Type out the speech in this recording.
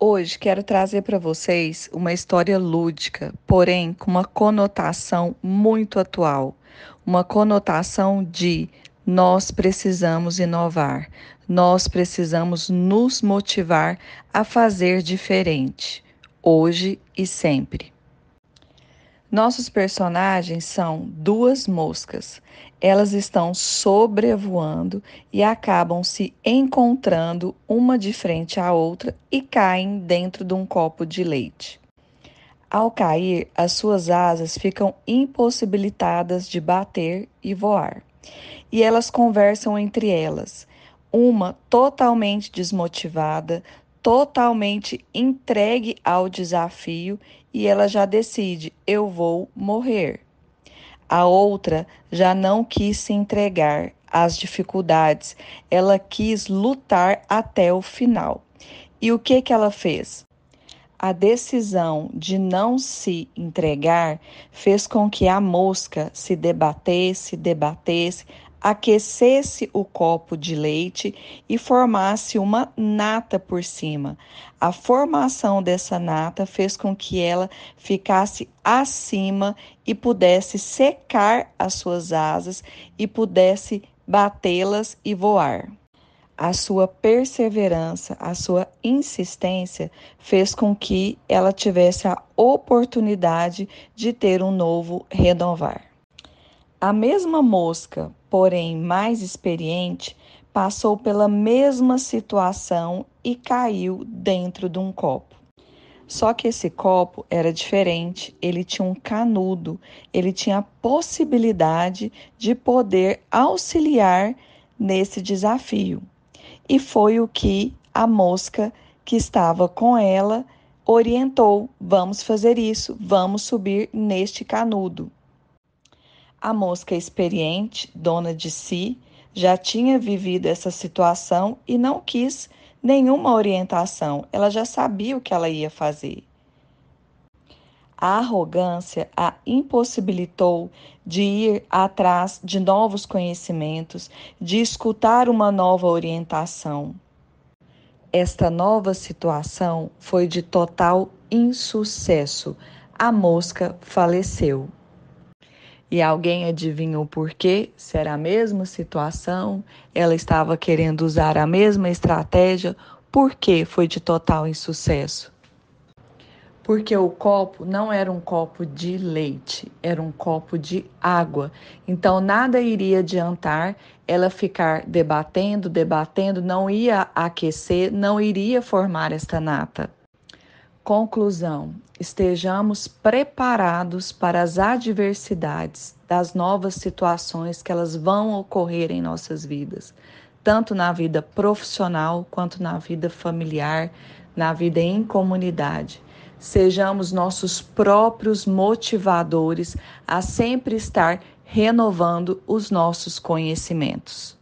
Hoje quero trazer para vocês uma história lúdica, porém com uma conotação muito atual, uma conotação de nós precisamos inovar, nós precisamos nos motivar a fazer diferente, hoje e sempre. Nossos personagens são duas moscas. Elas estão sobrevoando e acabam se encontrando uma de frente à outra e caem dentro de um copo de leite. Ao cair, as suas asas ficam impossibilitadas de bater e voar. E elas conversam entre elas, uma totalmente desmotivada, totalmente entregue ao desafio e ela já decide: eu vou morrer. A outra já não quis se entregar às dificuldades, ela quis lutar até o final. E o que que ela fez? A decisão de não se entregar fez com que a mosca se debatesse, debatesse aquecesse o copo de leite e formasse uma nata por cima. A formação dessa nata fez com que ela ficasse acima e pudesse secar as suas asas e pudesse batê-las e voar. A sua perseverança, a sua insistência fez com que ela tivesse a oportunidade de ter um novo renovar. A mesma mosca porém mais experiente, passou pela mesma situação e caiu dentro de um copo. Só que esse copo era diferente, ele tinha um canudo, ele tinha a possibilidade de poder auxiliar nesse desafio. E foi o que a mosca que estava com ela orientou: vamos fazer isso, vamos subir neste canudo. A mosca experiente, dona de si, já tinha vivido essa situação e não quis nenhuma orientação, ela já sabia o que ela ia fazer. A arrogância a impossibilitou de ir atrás de novos conhecimentos, de escutar uma nova orientação. Esta nova situação foi de total insucesso. A mosca faleceu e alguém adivinhou por quê? Se era a mesma situação, ela estava querendo usar a mesma estratégia, por que foi de total insucesso? Porque o copo não era um copo de leite, era um copo de água. Então nada iria adiantar ela ficar debatendo, debatendo, não ia aquecer, não iria formar esta nata. Conclusão: estejamos preparados para as adversidades das novas situações que elas vão ocorrer em nossas vidas, tanto na vida profissional quanto na vida familiar, na vida em comunidade. Sejamos nossos próprios motivadores a sempre estar renovando os nossos conhecimentos.